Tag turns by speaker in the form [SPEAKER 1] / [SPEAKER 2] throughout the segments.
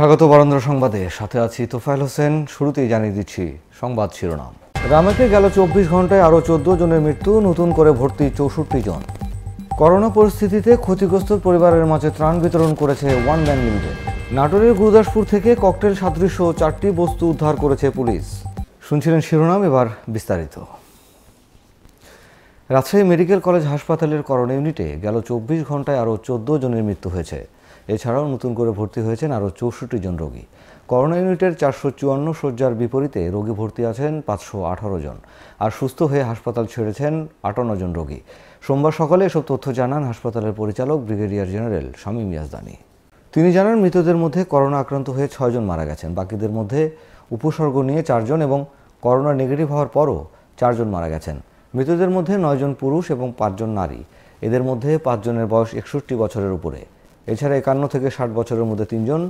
[SPEAKER 1] স্বাগত বরেন্দ্র সংবাদে সাথে আছি তোফায়ল হোসেন শুরুতেই জানিয়ে দিচ্ছি সংবাদ শিরোনাম রামেকে গেল চব্বিশ ঘন্টায় আরও চোদ্দ জনের মৃত্যু নতুন করে ভর্তি চৌষট্টি জন করোনা পরিস্থিতিতে ক্ষতিগ্রস্ত পরিবারের মাঝে ত্রাণ বিতরণ করেছে ওয়ান ম্যান লিমিটেড নাটোরের গুরুদাসপুর থেকে ককটেল সাদৃশ্য চারটি বস্তু উদ্ধার করেছে পুলিশ শুনছিলেন শিরোনাম এবার বিস্তারিত রাজশাহী মেডিকেল কলেজ হাসপাতালের করোনা ইউনিটে গেল চব্বিশ ঘন্টায় আরও চোদ্দ জনের মৃত্যু হয়েছে এছাড়াও নতুন করে ভর্তি হয়েছেন আরও চৌষট্টি জন রোগী করোনা ইউনিটের চারশো চুয়ান্ন শয্যার বিপরীতে রোগী ভর্তি আছেন পাঁচশো আঠারো জন আর সুস্থ হয়ে হাসপাতাল ছেড়েছেন আটান্ন জন রোগী সোমবার সকালে এসব তথ্য জানান হাসপাতালের পরিচালক ব্রিগেডিয়ার জেনারেল শামীম ইয়াজদানি তিনি জানান মৃতদের মধ্যে করোনা আক্রান্ত হয়ে ছয়জন মারা গেছেন বাকিদের মধ্যে উপসর্গ নিয়ে চারজন এবং করোনা নেগেটিভ হওয়ার পরও চারজন মারা গেছেন মৃতদের মধ্যে নয়জন পুরুষ এবং পাঁচজন নারী এদের মধ্যে পাঁচজনের বয়স একষট্টি বছরের উপরে এছাড়া একান্ন থেকে ষাট বছরের মধ্যে তিনজন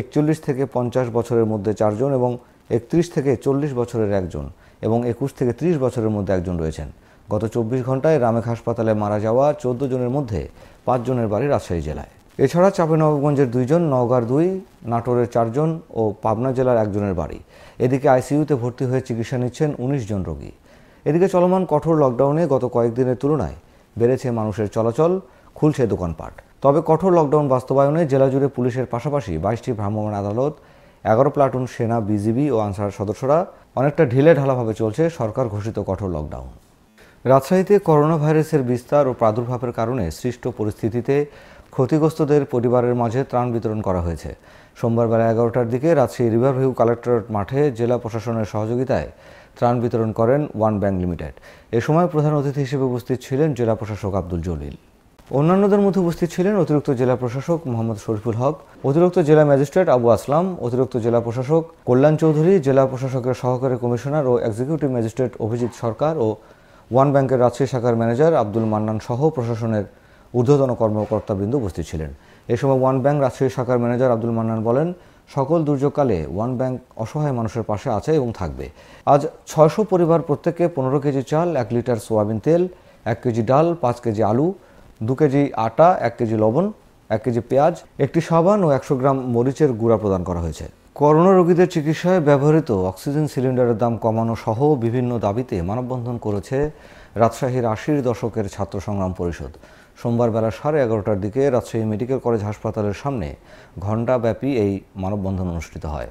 [SPEAKER 1] একচল্লিশ থেকে পঞ্চাশ বছরের মধ্যে চারজন এবং একত্রিশ থেকে চল্লিশ বছরের একজন এবং একুশ থেকে ত্রিশ বছরের মধ্যে একজন রয়েছেন গত চব্বিশ ঘন্টায় রামেক হাসপাতালে মারা যাওয়া চোদ্দ জনের মধ্যে পাঁচজনের বাড়ি রাজশাহী জেলায় এছাড়া চাপেনবাবগঞ্জের দুইজন নওগাঁর দুই নাটোরের চারজন ও পাবনা জেলার একজনের বাড়ি এদিকে আইসিইউতে ভর্তি হয়ে চিকিৎসা নিচ্ছেন ১৯ জন রোগী এদিকে চলমান কঠোর লকডাউনে গত কয়েকদিনের তুলনায় বেড়েছে মানুষের চলাচল খুলছে দোকানপাট তবে কঠোর লকডাউন বাস্তবায়নে জেলা জুড়ে পুলিশের পাশাপাশি বাইশটি ভ্রাম্যমাণ আদালত এগারো প্লাটুন সেনা বিজিবি ও আনসার সদস্যরা অনেকটা ঢিলে ঢালাভাবে চলছে সরকার ঘোষিত কঠোর লকডাউন রাজশাহীতে করোনা ভাইরাসের বিস্তার ও প্রাদুর্ভাবের কারণে সৃষ্ট পরিস্থিতিতে ক্ষতিগ্রস্তদের পরিবারের মাঝে ত্রাণ বিতরণ করা হয়েছে সোমবার বেলা এগারোটার দিকে রাজশাহী রিভারভিউ কালেক্টরেট মাঠে জেলা প্রশাসনের সহযোগিতায় ত্রাণ বিতরণ করেন ওয়ান ব্যাংক লিমিটেড এ সময় প্রধান অতিথি হিসেবে উপস্থিত ছিলেন জেলা প্রশাসক আব্দুল জলিল অন্যান্যদের মধ্যে উপস্থিত ছিলেন অতিরিক্ত জেলা প্রশাসক মোহাম্মদ শরীফুল হক অতিরিক্ত জেলা ম্যাজিস্ট্রেট আবু আসলাম অতিরিক্ত জেলা প্রশাসক কল্যাণ চৌধুরী জেলা প্রশাসকের সহকারী কমিশনার ও এক্সিকিউটিভ ম্যাজিস্ট্রেট অভিজিৎ সরকার ও ওয়ান ব্যাংকের রাজশাহী শাখার ম্যানেজার আব্দুল মান্নান সহ প্রশাসনের ঊর্ধ্বতন কর্মকর্তাবৃন্দ উপস্থিত ছিলেন এ সময় ওয়ান ব্যাংক রাজশাহী শাখার ম্যানেজার আব্দুল মান্নান বলেন সকল দুর্যোগকালে ওয়ান ব্যাংক অসহায় মানুষের পাশে আছে এবং থাকবে আজ ছয়শো পরিবার প্রত্যেকে পনেরো কেজি চাল এক লিটার সোয়াবিন তেল এক কেজি ডাল পাঁচ কেজি আলু দু কেজি আটা এক কেজি লবণ এক কেজি পেঁয়াজ একটি সাবান ও একশো গ্রাম মরিচের গুঁড়া প্রদান করা হয়েছে করোনা রোগীদের চিকিৎসায় ব্যবহৃত অক্সিজেন সিলিন্ডারের দাম কমানো সহ বিভিন্ন দাবিতে মানববন্ধন করেছে রাজশাহীর আশির দশকের ছাত্র সংগ্রাম পরিষদ সোমবার বেলা সাড়ে এগারোটার দিকে রাজশাহী মেডিকেল কলেজ হাসপাতালের সামনে ঘণ্টাব্যাপী এই মানববন্ধন অনুষ্ঠিত হয়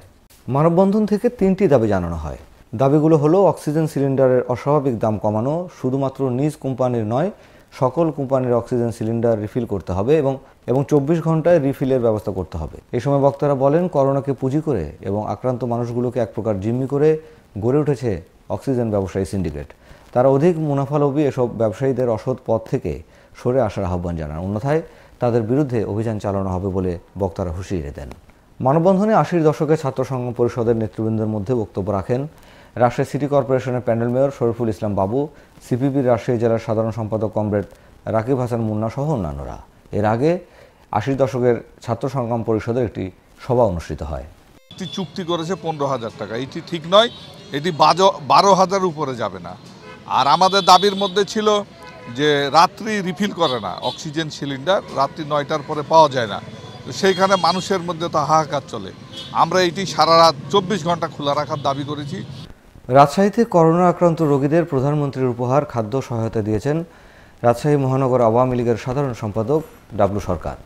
[SPEAKER 1] মানববন্ধন থেকে তিনটি দাবি জানানো হয় দাবিগুলো হলো অক্সিজেন সিলিন্ডারের অস্বাভাবিক দাম কমানো শুধুমাত্র নিজ কোম্পানির নয় সকল কোম্পানির অক্সিজেন সিলিন্ডার রিফিল করতে হবে এবং এবং চব্বিশ ঘন্টায় রিফিলের ব্যবস্থা করতে হবে এই সময় বক্তারা বলেন করোনাকে পুঁজি করে এবং আক্রান্ত মানুষগুলোকে এক প্রকার জিম্মি করে গড়ে উঠেছে অক্সিজেন ব্যবসায়ী সিন্ডিকেট তারা অধিক মুনাফালভী এসব ব্যবসায়ীদের অসৎ পথ থেকে সরে আসার আহ্বান জানান অন্যথায় তাদের বিরুদ্ধে অভিযান চালানো হবে বলে বক্তারা হুঁশিয়ে দেন মানববন্ধনে আশির দশকে ছাত্র সংঘ পরিষদের নেতৃবৃন্দের মধ্যে বক্তব্য রাখেন রাজশাহী সিটি কর্পোরেশনের প্যানেল মেয়র শরীফুল ইসলাম বাবু সিপিবির রাজশাহী জেলার সাধারণ সম্পাদক কমরেড রাকিব হাসান মুন্না সহ অন্যান্যরা এর আগে আশির দশকের ছাত্র সংগ্রাম পরিষদের একটি সভা অনুষ্ঠিত হয় একটি চুক্তি করেছে পনেরো হাজার টাকা এটি ঠিক নয় এটি বারো হাজার উপরে যাবে না আর আমাদের দাবির মধ্যে ছিল যে রাত্রি রিফিল করে না অক্সিজেন সিলিন্ডার রাত্রি নয়টার পরে পাওয়া যায় না সেইখানে মানুষের মধ্যে তো হাহাকার চলে আমরা এটি সারা রাত চব্বিশ ঘন্টা খোলা রাখার দাবি করেছি রাজশাহীতে করোনা আক্রান্ত রোগীদের প্রধানমন্ত্রীর উপহার খাদ্য সহায়তা দিয়েছেন রাজশাহী মহানগর আওয়ামী লীগের সাধারণ সম্পাদক ডাব্লু সরকার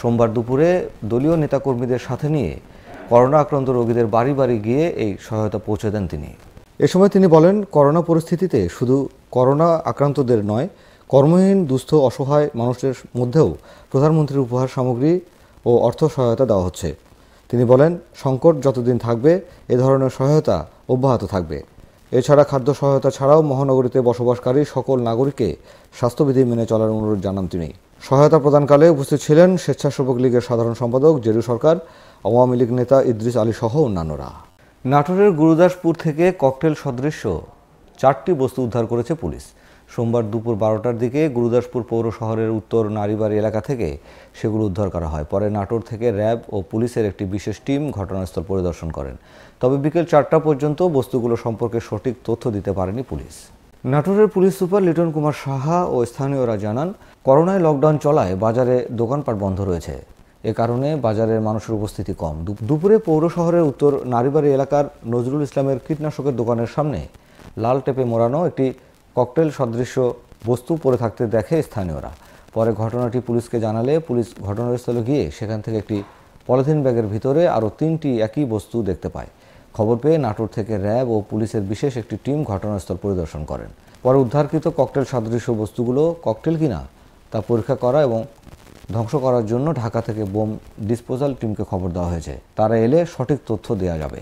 [SPEAKER 1] সোমবার দুপুরে দলীয় নেতাকর্মীদের সাথে নিয়ে করোনা আক্রান্ত রোগীদের বাড়ি বাড়ি গিয়ে এই সহায়তা পৌঁছে দেন তিনি এ সময় তিনি বলেন করোনা পরিস্থিতিতে শুধু করোনা আক্রান্তদের নয় কর্মহীন দুস্থ অসহায় মানুষের মধ্যেও প্রধানমন্ত্রীর উপহার সামগ্রী ও অর্থ সহায়তা দেওয়া হচ্ছে তিনি বলেন সংকট যতদিন থাকবে এ ধরনের সহায়তা অব্যাহত থাকবে এছাড়া খাদ্য সহায়তা ছাড়াও মহানগরীতে বসবাসকারী সকল নাগরিককে স্বাস্থ্যবিধি মেনে চলার অনুরোধ জানান তিনি সহায়তা প্রদানকালে উপস্থিত ছিলেন স্বেচ্ছাসেবক লীগের সাধারণ সম্পাদক জেরু সরকার আওয়ামী লীগ নেতা ইদ্রিস আলী সহ অন্যান্যরা নাটোরের গুরুদাসপুর থেকে ককটেল সদৃশ্য চারটি বস্তু উদ্ধার করেছে পুলিশ সোমবার দুপুর বারোটার দিকে গুরুদাসপুর পৌর শহরের উত্তর নারীবাড়ি এলাকা থেকে সেগুলো উদ্ধার করা হয় পরে নাটোর থেকে র্যাব ও পুলিশের একটি বিশেষ টিম ঘটনাস্থল পরিদর্শন করেন তবে বিকেল চারটা পর্যন্ত বস্তুগুলো সম্পর্কে সঠিক তথ্য দিতে পারেনি পুলিশ নাটোরের পুলিশ সুপার লিটন কুমার সাহা ও স্থানীয়রা জানান করোনায় লকডাউন চলায় বাজারে দোকানপাট বন্ধ রয়েছে এ কারণে বাজারের মানুষের উপস্থিতি কম দুপুরে পৌর শহরের উত্তর নারীবাড়ি এলাকার নজরুল ইসলামের কীটনাশকের দোকানের সামনে লাল টেপে মোড়ানো একটি ককটেল সদৃশ্য বস্তু পড়ে থাকতে দেখে স্থানীয়রা পরে ঘটনাটি পুলিশকে জানালে পুলিশ ঘটনাস্থলে গিয়ে সেখান থেকে একটি পলিথিন ব্যাগের ভিতরে আরও তিনটি একই বস্তু দেখতে পায় খবর পেয়ে নাটোর থেকে র্যাব ও পুলিশের বিশেষ একটি টিম ঘটনাস্থল পরিদর্শন করেন পরে উদ্ধারকৃত ককটেল সদৃশ্য বস্তুগুলো ককটেল কিনা তা পরীক্ষা করা এবং ধ্বংস করার জন্য ঢাকা থেকে বোম ডিসপোজাল টিমকে খবর দেওয়া হয়েছে তারা এলে সঠিক তথ্য দেওয়া যাবে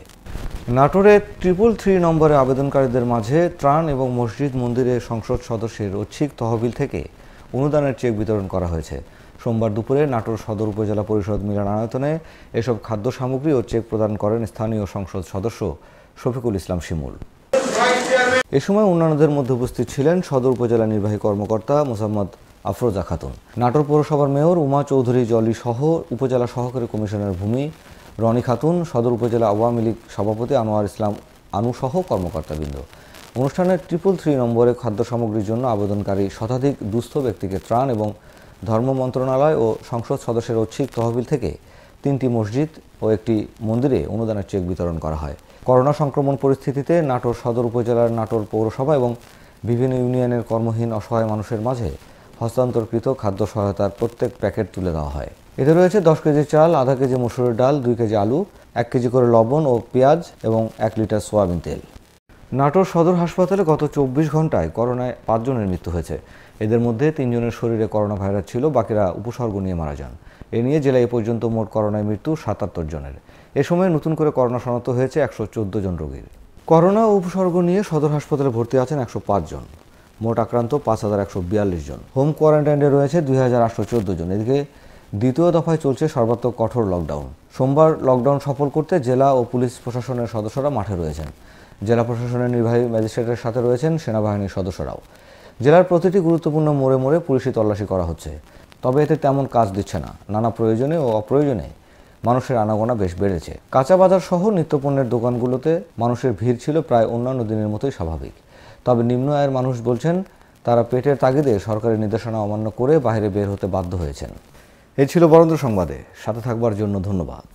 [SPEAKER 1] নাটোরে ট্রিপল থ্রি নম্বরে আবেদনকারীদের মাঝে ত্রাণ এবং মসজিদ মন্দিরে সংসদ সদস্যের ঐচ্ছিক তহবিল থেকে অনুদানের চেক বিতরণ করা হয়েছে সোমবার দুপুরে নাটোর সদর উপজেলা পরিষদ মিলনায়তনে এসব খাদ্য সামগ্রী ও চেক প্রদান করেন স্থানীয় সংসদ সদস্য শফিকুল ইসলাম শিমুল এ সময় অন্যান্যদের মধ্যে উপস্থিত ছিলেন সদর উপজেলা নির্বাহী কর্মকর্তা মোসাম্মদ আফরোজা খাতুন নাটোর পৌরসভার মেয়র উমা চৌধুরী জলি সহ উপজেলা সহকারী কমিশনার ভূমি রনি খাতুন সদর উপজেলা আওয়ামী লীগ সভাপতি আনোয়ার ইসলাম আনুসহ কর্মকর্তাবৃন্দ অনুষ্ঠানের ট্রিপল থ্রি নম্বরে খাদ্য সামগ্রীর জন্য আবেদনকারী শতাধিক দুস্থ ব্যক্তিকে ত্রাণ এবং ধর্ম মন্ত্রণালয় ও সংসদ সদস্যের ঐচ্ছিক তহবিল থেকে তিনটি মসজিদ ও একটি মন্দিরে অনুদানের চেক বিতরণ করা হয় করোনা সংক্রমণ পরিস্থিতিতে নাটোর সদর উপজেলার নাটোর পৌরসভা এবং বিভিন্ন ইউনিয়নের কর্মহীন অসহায় মানুষের মাঝে হস্তান্তরকৃত খাদ্য সহায়তার প্রত্যেক প্যাকেট তুলে দেওয়া হয় এতে রয়েছে দশ কেজি চাল আধা কেজি মসুরের ডাল দুই কেজি আলু এক কেজি করে লবণ ও পেঁয়াজ এবং এক লিটার সোয়াবিন তেল নাটোর সদর হাসপাতালে গত চব্বিশ ঘন্টায় করোনায় পাঁচজনের মৃত্যু হয়েছে এদের মধ্যে তিনজনের শরীরে করোনা ভাইরাস ছিল বাকিরা উপসর্গ নিয়ে মারা যান এ নিয়ে জেলায় এ পর্যন্ত মোট করোনায় মৃত্যু সাতাত্তর জনের এ সময় নতুন করে করোনা শনাক্ত হয়েছে একশো চোদ্দ জন রোগীর করোনা উপসর্গ নিয়ে সদর হাসপাতালে ভর্তি আছেন একশো জন মোট আক্রান্ত পাঁচ হাজার একশো বিয়াল্লিশ জন হোম কোয়ারেন্টাইনে রয়েছে দুই হাজার আটশো চোদ্দ জন এদিকে দ্বিতীয় দফায় চলছে সর্বাত্মক কঠোর লকডাউন সোমবার লকডাউন সফল করতে জেলা ও পুলিশ প্রশাসনের সদস্যরা মাঠে রয়েছেন জেলা প্রশাসনের নির্বাহী ম্যাজিস্ট্রেটের সাথে রয়েছেন সেনাবাহিনীর সদস্যরাও জেলার প্রতিটি গুরুত্বপূর্ণ মোড়ে মোড়ে পুলিশি তল্লাশি করা হচ্ছে তবে এতে তেমন কাজ দিচ্ছে না নানা প্রয়োজনে ও অপ্রয়োজনে মানুষের আনাগোনা বেশ বেড়েছে কাঁচা বাজার সহ নিত্যপণ্যের দোকানগুলোতে মানুষের ভিড় ছিল প্রায় অন্যান্য দিনের মতোই স্বাভাবিক তবে নিম্ন আয়ের মানুষ বলছেন তারা পেটের তাগিদে সরকারি নির্দেশনা অমান্য করে বাইরে বের হতে বাধ্য হয়েছেন এই ছিল বরেন্দ্র সংবাদে সাথে থাকবার জন্য ধন্যবাদ